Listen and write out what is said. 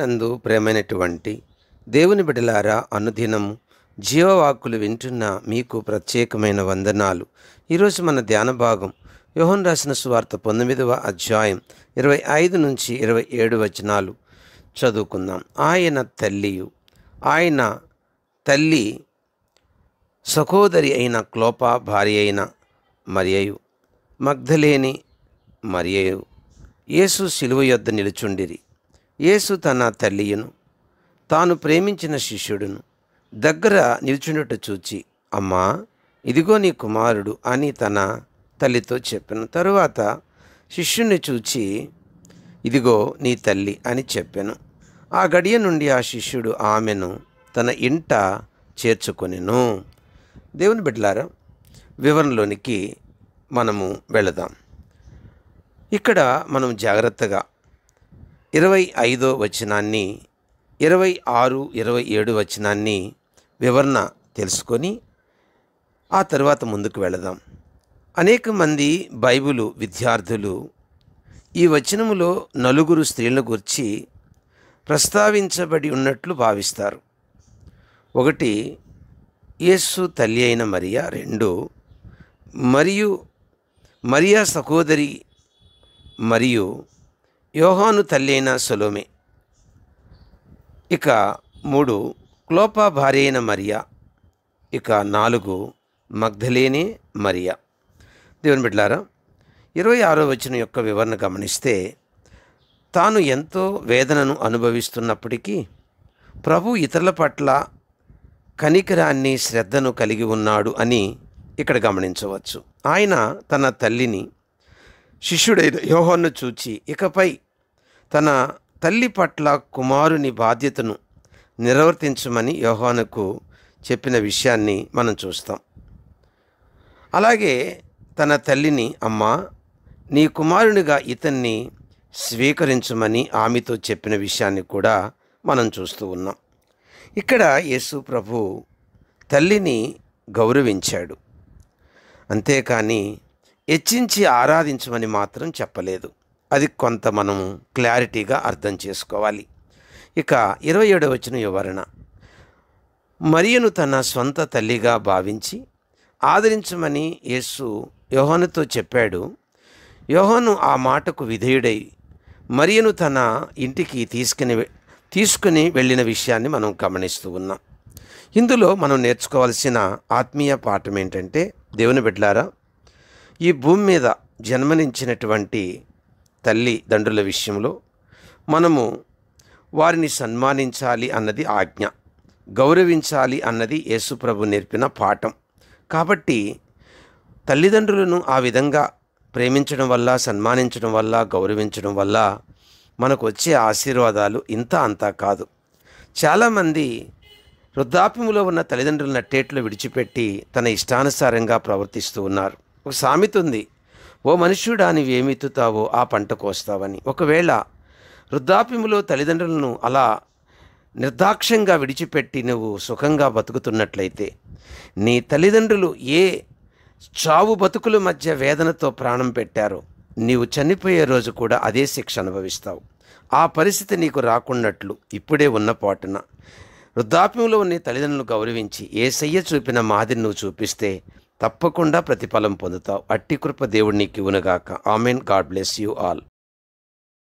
నందు ప్రేమైనటువంటి దేవుని బిడలారా అనుదినము జీవవాక్కులు వింటున్న మీకు ప్రత్యేకమైన వందనాలు ఈరోజు మన ధ్యాన భాగం యోహన్ రాసిన సువార్త పంతొమ్మిదవ అధ్యాయం ఇరవై ఐదు నుంచి ఇరవై ఏడు వచనాలు చదువుకుందాం ఆయన తల్లియు ఆయన తల్లి సహోదరి అయిన క్లోప భార్య అయిన మరియయు మగ్ధలేని మరియయు యేసు సిలువ యొద్ద నిలుచుండిరి యేసు తన తల్లియును తాను ప్రేమించిన శిష్యుడును దగ్గర నిల్చుండుట చూచి అమ్మా ఇదిగో నీ కుమారుడు అని తన తల్లితో చెప్పాను తరువాత శిష్యుని చూచి ఇదిగో నీ తల్లి అని చెప్పాను ఆ గడియ నుండి ఆ శిష్యుడు ఆమెను తన ఇంట చేర్చుకొనిను దేవుని బిడ్డలారా వివరణలోనికి మనము వెళదాం ఇక్కడ మనం జాగ్రత్తగా ఇరవై ఐదో వచనాన్ని ఇరవై ఆరు ఇరవై ఏడు వచనాన్ని వివరణ తెలుసుకొని ఆ తర్వాత ముందుకు వెళదాం అనేక మంది బైబిలు విద్యార్థులు ఈ వచనములో నలుగురు స్త్రీలను గురించి ప్రస్తావించబడి ఉన్నట్లు భావిస్తారు ఒకటి యేసు తల్లి అయిన మరియా రెండు మరియు మరియా సహోదరి మరియు యోహాను తల్లి అయిన సొలోమే ఇక మూడు క్లోపా భార్య అయిన మరియా ఇక నాలుగు మగ్ధలేని మరియా దేవుని బిడ్లారా ఇరవై ఆరో వచ్చిన యొక్క వివరణ గమనిస్తే తాను ఎంతో వేదనను అనుభవిస్తున్నప్పటికీ ప్రభు ఇతరుల పట్ల కనికరాన్ని శ్రద్ధను కలిగి ఉన్నాడు అని ఇక్కడ గమనించవచ్చు ఆయన తన తల్లిని శిష్యుడైన యోహాను చూచి ఇకపై తన తల్లి పట్ల కుమారుని బాధ్యతను నిర్వర్తించమని యోహానుకు చెప్పిన విషయాన్ని మనం చూస్తాం అలాగే తన తల్లిని అమ్మ నీ కుమారునిగా ఇతన్ని స్వీకరించమని ఆమెతో చెప్పిన విషయాన్ని కూడా మనం చూస్తూ ఉన్నాం ఇక్కడ యేసు ప్రభు తల్లిని గౌరవించాడు అంతేకాని హెచ్చించి ఆరాధించమని మాత్రం చెప్పలేదు అది కొంత మనము క్లారిటీగా అర్థం చేసుకోవాలి ఇక ఇరవై ఏడవ వచ్చిన వివరణ మరియును తన సొంత తల్లిగా భావించి ఆదరించమని యేసు యోహనుతో చెప్పాడు యోహను ఆ మాటకు విధేయుడై మరియను తన ఇంటికి తీసుకుని తీసుకుని వెళ్ళిన విషయాన్ని మనం గమనిస్తూ ఉన్నాం ఇందులో మనం నేర్చుకోవాల్సిన ఆత్మీయ పాఠం ఏంటంటే దేవుని బిడ్లారా ఈ భూమి మీద జన్మనించినటువంటి తల్లి దండ్రుల విషయంలో మనము వారిని సన్మానించాలి అన్నది ఆజ్ఞ గౌరవించాలి అన్నది యేసుప్రభు నేర్పిన పాఠం కాబట్టి తల్లిదండ్రులను ఆ విధంగా ప్రేమించడం వల్ల సన్మానించడం వల్ల గౌరవించడం వల్ల మనకు వచ్చే ఆశీర్వాదాలు ఇంత అంతా కాదు చాలామంది వృద్ధాప్యములో ఉన్న తల్లిదండ్రులను నట్టేట్లు విడిచిపెట్టి తన ఇష్టానుసారంగా ప్రవర్తిస్తూ ఉన్నారు ఒక సామెత ఉంది ఓ మనుష్యుడా ఎత్తుతావో ఆ పంట కోస్తావని ఒకవేళ వృద్ధాప్యములో తల్లిదండ్రులను అలా నిర్దాక్ష్యంగా విడిచిపెట్టి నువ్వు సుఖంగా బతుకుతున్నట్లయితే నీ తల్లిదండ్రులు ఏ చావు బతుకుల మధ్య వేదనతో ప్రాణం పెట్టారో నీవు చనిపోయే రోజు కూడా అదే శిక్ష అనుభవిస్తావు ఆ పరిస్థితి నీకు రాకున్నట్లు ఇప్పుడే ఉన్న పాటున వృద్ధాప్యంలో ఉన్న తల్లిదండ్రులను గౌరవించి ఏసయ్య చూపిన మాదిరి నువ్వు చూపిస్తే తప్పకుండా ప్రతిఫలం పొందుతావు అట్టి కృప దేవుడి నీకు ఇవునుగాక amen God bless you all